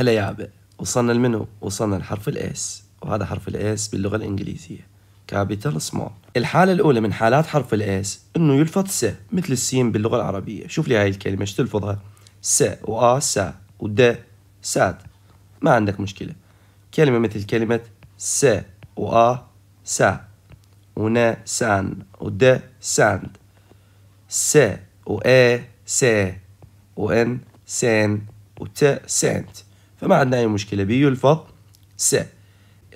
هلا يا عبق وصلنا لمنو؟ وصلنا لحرف الاس وهذا حرف الاس باللغة الإنجليزية كابيتال سمول الحالة الأولى من حالات حرف الاس إنه يلفظ س مثل السين باللغة العربية شوف لي هاي الكلمة ايش تلفظها س وآ سا ود ساد ما عندك مشكلة كلمة مثل كلمة س وآ سا ونا سان ود ساند س وآ سا وإن سين وت سنت فما عندنا أي مشكلة به يلفظ س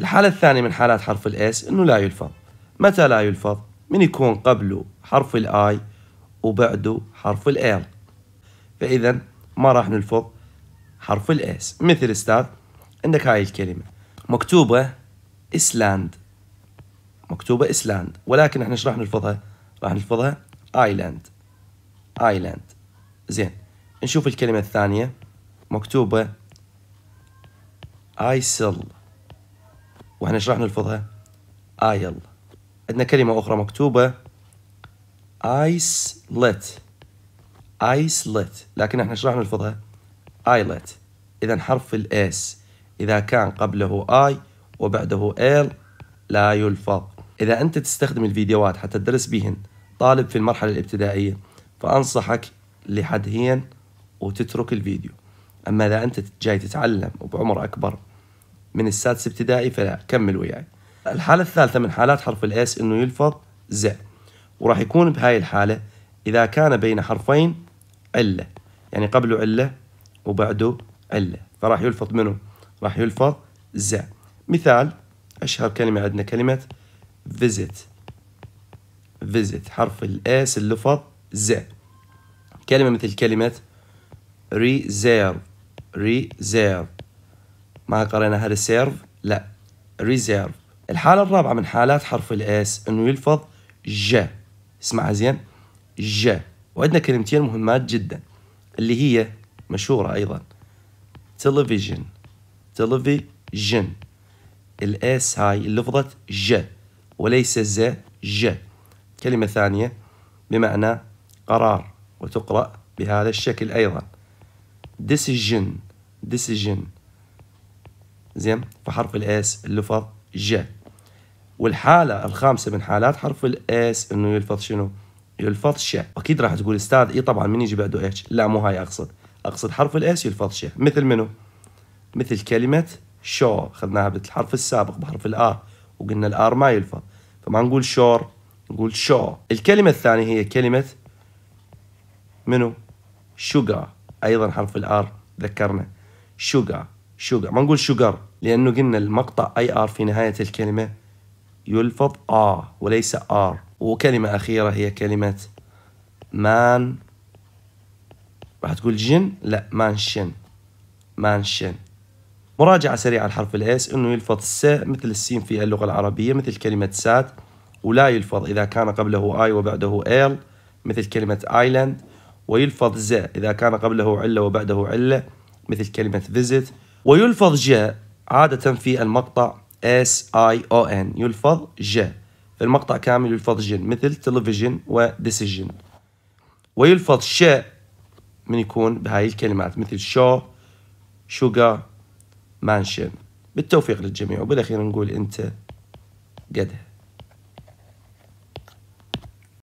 الحالة الثانية من حالات حرف الاس انه لا يلفظ متى لا يلفظ من يكون قبله حرف الاي وبعده حرف الإل فاذا ما راح نلفظ حرف الاس مثل استاذ عندك هاي الكلمة مكتوبة اسلاند مكتوبة اسلاند ولكن احنا ايش راح نلفظها راح نلفظها ايلاند ايلاند زين نشوف الكلمة الثانية مكتوبة اي ايسل واحنا شرحنا راح نلفظها ايل عندنا كلمة أخرى مكتوبة ايسلت ايسلت لكن احنا شرحنا راح نلفظها ايلت إذا حرف الاس إذا كان قبله اي وبعده ال لا يلفظ إذا أنت تستخدم الفيديوهات حتى تدرس بهن طالب في المرحلة الابتدائية فأنصحك لحد هين وتترك الفيديو أما إذا أنت جاي تتعلم وبعمر أكبر من السادس ابتدائي فلا كمل وياي الحالة الثالثة من حالات حرف الإس أنه يلفظ ز وراح يكون بهاي الحالة إذا كان بين حرفين علة يعني قبله علة وبعده علة فراح يلفظ منه راح يلفظ ز مثال أشهر كلمة عندنا كلمة visit visit حرف الاس اللفظ ز كلمة مثل كلمة ريزيرف ريزيرف ما قرينا هذا سيرف لا ريزيرف الحالة الرابعة من حالات حرف الاس انه يلفظ ج اسمعها زين ج وعندنا كلمتين مهمات جدا اللي هي مشهورة ايضا تلفزيون تلفزيون الاس هاي لفظت ج وليس ز ج كلمة ثانية بمعنى قرار وتقرأ بهذا الشكل أيضا decision decision زين فحرف الاس اللفظ ج والحالة الخامسة من حالات حرف الاس انه يلفظ شنو؟ يلفظ ش اكيد راح تقول استاذ اي طبعا من يجي بعده اتش لا مو هاي اقصد اقصد حرف الاس يلفظ ش مثل منو؟ مثل كلمة شو اخذناها بالحرف السابق بحرف الار وقلنا الار ما يلفظ فما نقول شور نقول شو الكلمة الثانية هي كلمة منو؟ sugar ايضا حرف الار ذكرنا شوغر شوغر ما نقول شوغر لانه قلنا المقطع اي ار في نهايه الكلمه يلفظ ار وليس ار وكلمه اخيره هي كلمه مان راح تقول جن لا مانشن مانشن مراجعة سريعة لحرف الاس انه يلفظ س مثل السين في اللغة العربية مثل كلمة سات ولا يلفظ اذا كان قبله اي وبعده ال مثل كلمة ايلاند ويلفظ زا إذا كان قبله علة وبعده علة مثل كلمة visit ويلفظ جا عادة في المقطع S I O N يلفظ جا في المقطع كامل يلفظ جن مثل و decision ويلفظ شاء من يكون بهاي الكلمات مثل شو شوغا مانشن بالتوفيق للجميع وبالأخير نقول أنت قدها